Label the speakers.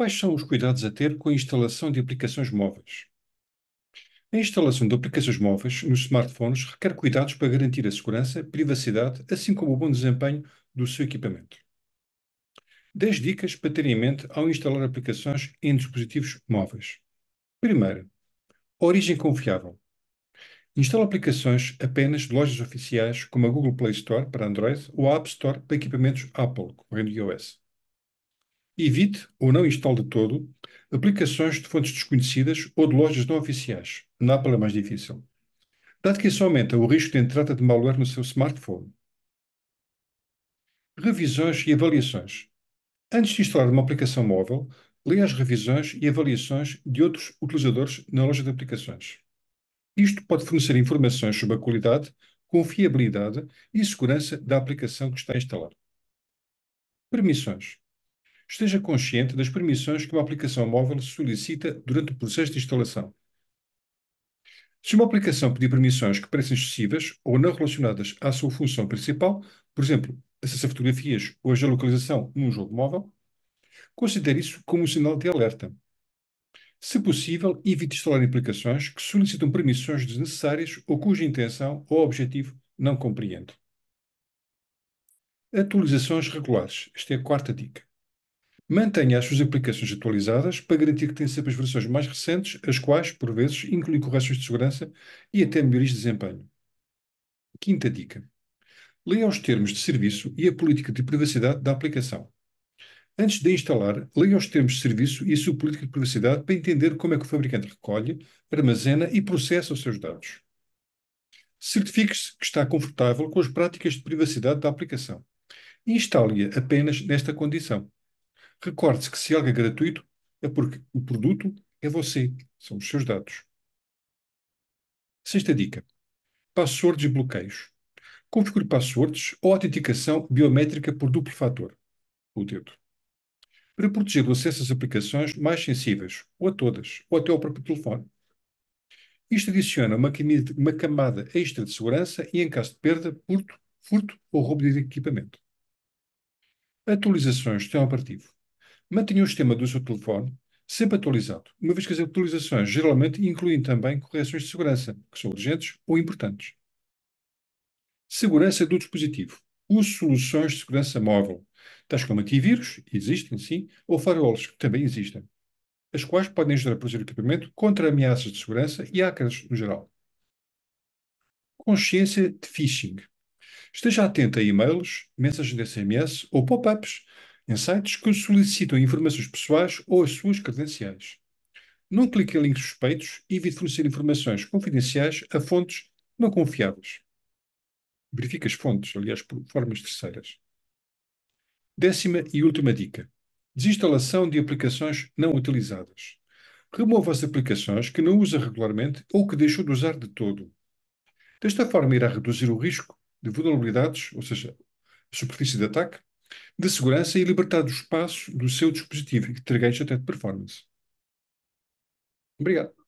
Speaker 1: Quais são os cuidados a ter com a instalação de aplicações móveis? A instalação de aplicações móveis nos smartphones requer cuidados para garantir a segurança, privacidade, assim como o bom desempenho do seu equipamento. 10 dicas para ter em mente ao instalar aplicações em dispositivos móveis. Primeiro, origem confiável. Instala aplicações apenas de lojas oficiais como a Google Play Store para Android ou a App Store para equipamentos Apple, correndo iOS. Evite ou não instale de todo aplicações de fontes desconhecidas ou de lojas não oficiais. Apple é mais difícil. Dado que isso aumenta o risco de entrada de malware no seu smartphone. Revisões e avaliações. Antes de instalar uma aplicação móvel, leia as revisões e avaliações de outros utilizadores na loja de aplicações. Isto pode fornecer informações sobre a qualidade, confiabilidade e segurança da aplicação que está a instalar. Permissões esteja consciente das permissões que uma aplicação móvel solicita durante o processo de instalação. Se uma aplicação pedir permissões que parecem excessivas ou não relacionadas à sua função principal, por exemplo, acesso a fotografias ou a geolocalização num jogo móvel, considere isso como um sinal de alerta. Se possível, evite instalar aplicações que solicitam permissões desnecessárias ou cuja intenção ou objetivo não compreende. Atualizações regulares. Esta é a quarta dica. Mantenha as suas aplicações atualizadas para garantir que tem sempre as versões mais recentes, as quais, por vezes, incluem correções de segurança e até melhorias de desempenho. Quinta dica. Leia os termos de serviço e a política de privacidade da aplicação. Antes de instalar, leia os termos de serviço e a sua política de privacidade para entender como é que o fabricante recolhe, armazena e processa os seus dados. Certifique-se que está confortável com as práticas de privacidade da aplicação. Instale-a apenas nesta condição. Recorde-se que se algo é gratuito é porque o produto é você, são os seus dados. Sexta dica: passwords e bloqueios. Configure passwords ou autenticação biométrica por duplo fator, o dedo, para proteger o acesso às aplicações mais sensíveis, ou a todas, ou até ao próprio telefone. Isto adiciona uma, camada extra de segurança e, em caso de perda, furto, furto ou roubo de equipamento. Atualizações de sistema operativo mantenham o sistema do seu telefone sempre atualizado, uma vez que as atualizações geralmente incluem também correções de segurança, que são urgentes ou importantes. Segurança do dispositivo. Use soluções de segurança móvel, tais como antivírus, existem sim, ou firewalls, que também existem, as quais podem ajudar a proteger o equipamento contra ameaças de segurança e hackers no geral. Consciência de phishing. Esteja atento a e-mails, mensagens de SMS ou pop-ups em sites que solicitam informações pessoais ou as suas credenciais. Não clique em links suspeitos e evite fornecer informações confidenciais a fontes não confiáveis. Verifique as fontes, aliás, por formas terceiras. Décima e última dica: desinstalação de aplicações não utilizadas. Remova as aplicações que não usa regularmente ou que deixou de usar de todo. Desta forma, irá reduzir o risco de vulnerabilidades, ou seja, a superfície de ataque, de segurança e libertar do espaço do seu dispositivo que te até de performance. Obrigado.